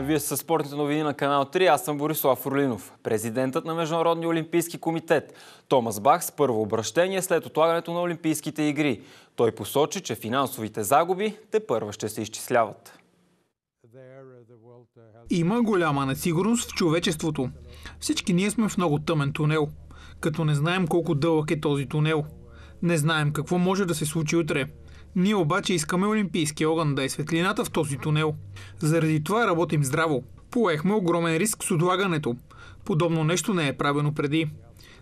Вие сте спортните новини на канал 3. Аз съм Борислав Орлинов. Президентът на Международния олимпийски комитет Томас Бах с първо обращение след отлагането на Олимпийските игри. Той посочи, че финансовите загуби те първо ще се изчисляват. Има голяма несигурност в човечеството. Всички ние сме в много тъмен тунел, като не знаем колко дълъг е този тунел. Не знаем какво може да се случи утре. Ние обаче искаме Олимпийския огън да е светлината в този тунел. Заради това работим здраво. Поехме огромен риск с отлагането. Подобно нещо не е правено преди.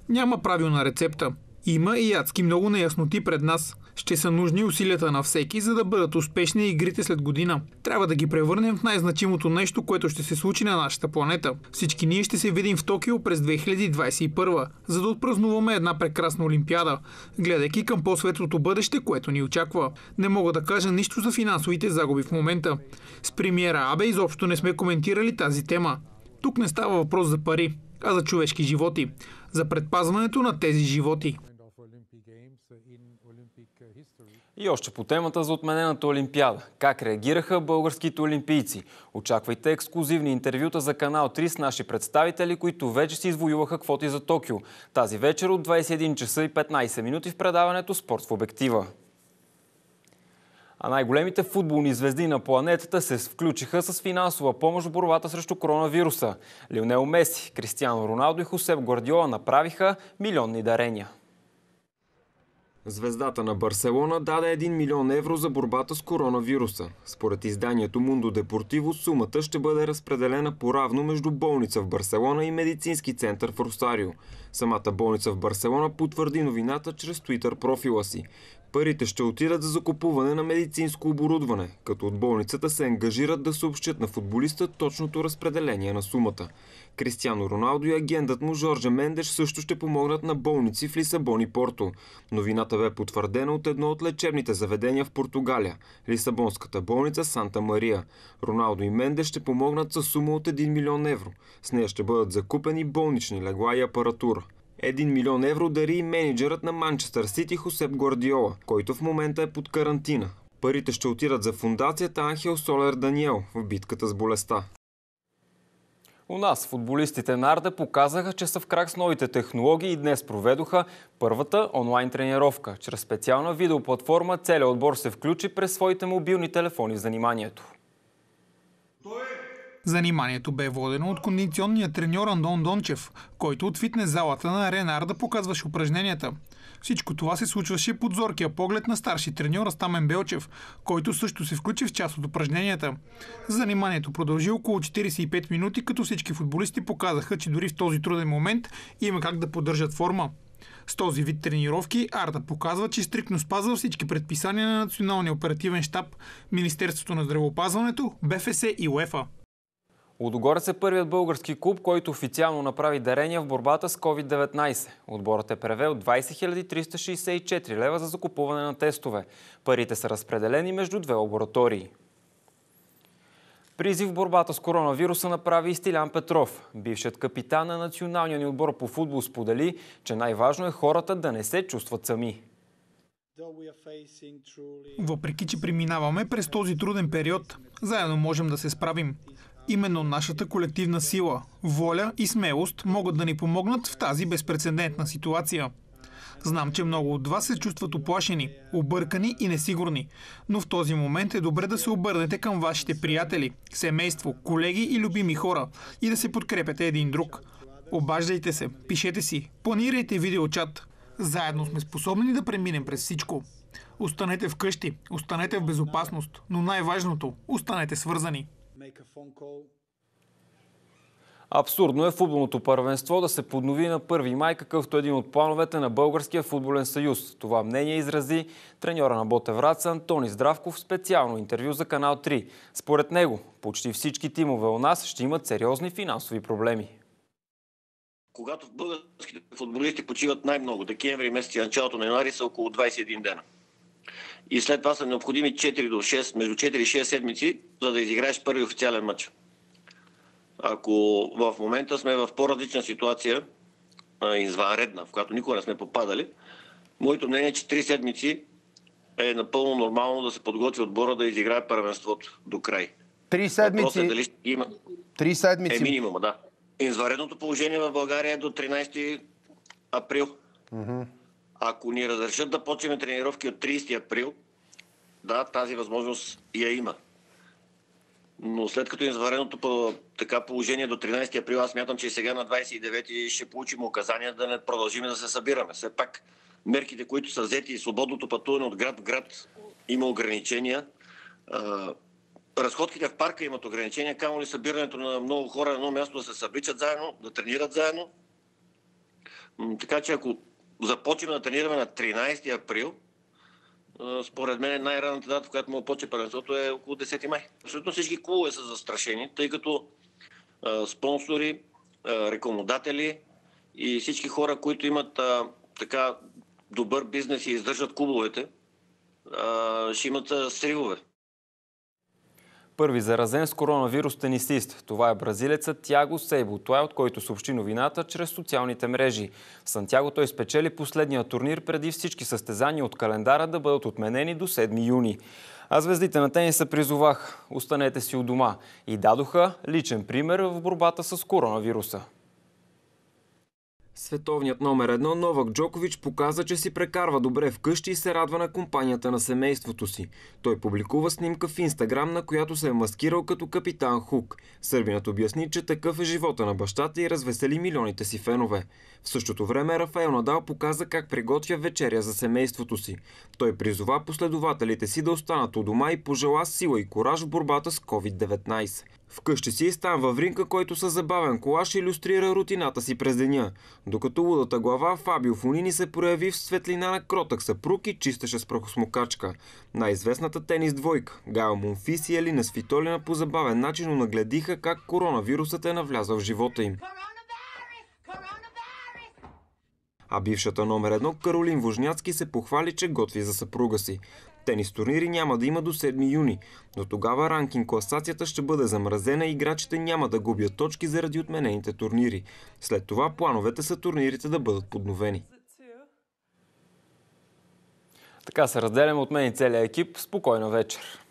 Няма правилна рецепта. Има и адски много неясноти пред нас. Ще са нужни усилията на всеки, за да бъдат успешни игрите след година. Трябва да ги превърнем в най-значимото нещо, което ще се случи на нашата планета. Всички ние ще се видим в Токио през 2021, за да отпразнуваме една прекрасна Олимпиада, гледайки към по-светлото бъдеще, което ни очаква. Не мога да кажа нищо за финансовите загуби в момента. С премиера Абе изобщо не сме коментирали тази тема. Тук не става въпрос за пари, а за човешки животи, за предпазването на тези животи. И още по темата за отменената Олимпиада. Как реагираха българските олимпийци? Очаквайте ексклюзивни интервюта за Канал 3 с наши представители, които вече си извоюваха квоти за Токио. Тази вечер от 21 часа и 15 минути в предаването Спорт в обектива. А най-големите футболни звезди на планетата се включиха с финансова помощ в борбата срещу коронавируса. Лионел Меси, Кристиано Роналдо и Хосеп Гвардиола направиха милионни дарения. Звездата на Барселона даде 1 милион евро за борбата с коронавируса. Според изданието Мундо Депортиво сумата ще бъде разпределена поравно между болница в Барселона и медицински център в Росарио. Самата болница в Барселона потвърди новината чрез твитър профила си. Парите ще отидат за закупуване на медицинско оборудване, като от болницата се ангажират да съобщат на футболиста точното разпределение на сумата. Кристиано Роналдо и агентът му Жоржа Мендеш също ще помогнат на болници в Лисабон и Порто. Новината бе потвърдена от едно от лечебните заведения в Португалия – Лисабонската болница Санта Мария. Роналдо и Мендеш ще помогнат със сума от 1 милион евро. С нея ще бъдат закупени болнични легла и апаратура. 1 милион евро дари и менеджерът на Манчестър Сити Хосеп Гвардиола, който в момента е под карантина. Парите ще отират за фундацията Анхел Солер Даниел в битката с болестта. У нас футболистите на Арда показаха, че са в крак с новите технологии и днес проведоха първата онлайн тренировка. Чрез специална видеоплатформа целият отбор се включи през своите мобилни телефони в заниманието. Заниманието бе водено от кондиционния треньор Андон Дончев, който от фитнес залата на Ренарда показваше упражненията. Всичко това се случваше под зоркия поглед на старши треньор Стамен Белчев, който също се включи в част от упражненията. Заниманието продължи около 45 минути, като всички футболисти показаха, че дори в този труден момент има как да поддържат форма. С този вид тренировки Арда показва, че стрикно спазва всички предписания на Националния оперативен штаб, Министерството на здравеопазването, БФС и УЕФА. Лудогорец е първият български клуб, който официално направи дарения в борбата с COVID-19. Отборът е превел 20 364 лева за закупуване на тестове. Парите са разпределени между две лаборатории. Призив в борбата с коронавируса направи и Стилян Петров. Бившият капитан на националния ни отбор по футбол сподели, че най-важно е хората да не се чувстват сами. Въпреки, че преминаваме през този труден период, заедно можем да се справим. Именно нашата колективна сила, воля и смелост могат да ни помогнат в тази безпредседентна ситуация. Знам, че много от вас се чувстват оплашени, объркани и несигурни, но в този момент е добре да се обърнете към вашите приятели, семейство, колеги и любими хора и да се подкрепяте един друг. Обаждайте се, пишете си, планирайте видеочат. Заедно сме способни да преминем през всичко. Останете вкъщи, останете в безопасност, но най-важното – останете свързани. Абсурдно е футболното първенство да се поднови на 1 май, какъвто е един от плановете на Българския футболен съюз. Това мнение изрази треньора на Ботевраца Антони Здравков в специално интервю за Канал 3. Според него, почти всички тимове у нас ще имат сериозни финансови проблеми. Когато българските футболисти почиват най-много, декември месец и началото на януари са около 21 дена и след това са необходими 4 до 6, между 4 и 6 седмици, за да изиграеш първи официален матч. Ако в момента сме в по-различна ситуация, извънредна, в която никога не сме попадали, моето мнение е, че 3 седмици е напълно нормално да се подготви отбора да изиграе първенството до край. Три е седмици. Е, дали ще има. Три седмици. Е минимума, да. Извънредното положение в България е до 13 април. Mm-hmm. Ако ни разрешат да почнем тренировки от 30 април, да, тази възможност я има. Но след като извареното по, така положение до 13 април, аз мятам, че сега на 29 ще получим указания да не продължим да се събираме. Все пак мерките, които са взети и свободното пътуване от град в град има ограничения. Разходките в парка имат ограничения, камо ли събирането на много хора на едно място да се събличат заедно, да тренират заедно. Така че ако започваме да тренираме на 13 април. Според мен е най-ранната дата, в която му почне първенството е около 10 май. Абсолютно всички клубове са застрашени, тъй като спонсори, рекомодатели рекламодатели и всички хора, които имат така добър бизнес и издържат клубовете, ще имат сривове. Първи заразен с коронавирус тенисист. Това е бразилецът Тяго Сейбо. Той е от който съобщи новината чрез социалните мрежи. В Сантяго той спечели последния турнир преди всички състезания от календара да бъдат отменени до 7 юни. А звездите на тениса призовах – останете си у дома. И дадоха личен пример в борбата с коронавируса. Световният номер едно Новак Джокович показа, че си прекарва добре вкъщи и се радва на компанията на семейството си. Той публикува снимка в Инстаграм, на която се е маскирал като капитан Хук. Сърбинат обясни, че такъв е живота на бащата и развесели милионите си фенове. В същото време Рафаел Надал показа как приготвя вечеря за семейството си. Той призова последователите си да останат у дома и пожела сила и кораж в борбата с COVID-19. Вкъщи си стан Вавринка, който със забавен колаж иллюстрира рутината си през деня. Докато лудата глава Фабио Фонини се прояви в светлина на кротък съпруг и чистеше с прахосмокачка. Най-известната тенис двойка Гайл Монфис и Елина Свитолина по забавен начин нагледиха как коронавирусът е навлязал в живота им. Коронавирус! Коронавирус! А бившата номер едно Каролин Вожняцки се похвали, че готви за съпруга си. Тенис турнири няма да има до 7 юни, но тогава ранкинг класацията ще бъде замразена и играчите няма да губят точки заради отменените турнири. След това плановете са турнирите да бъдат подновени. Така се разделяме от мен и целият екип. Спокойна вечер!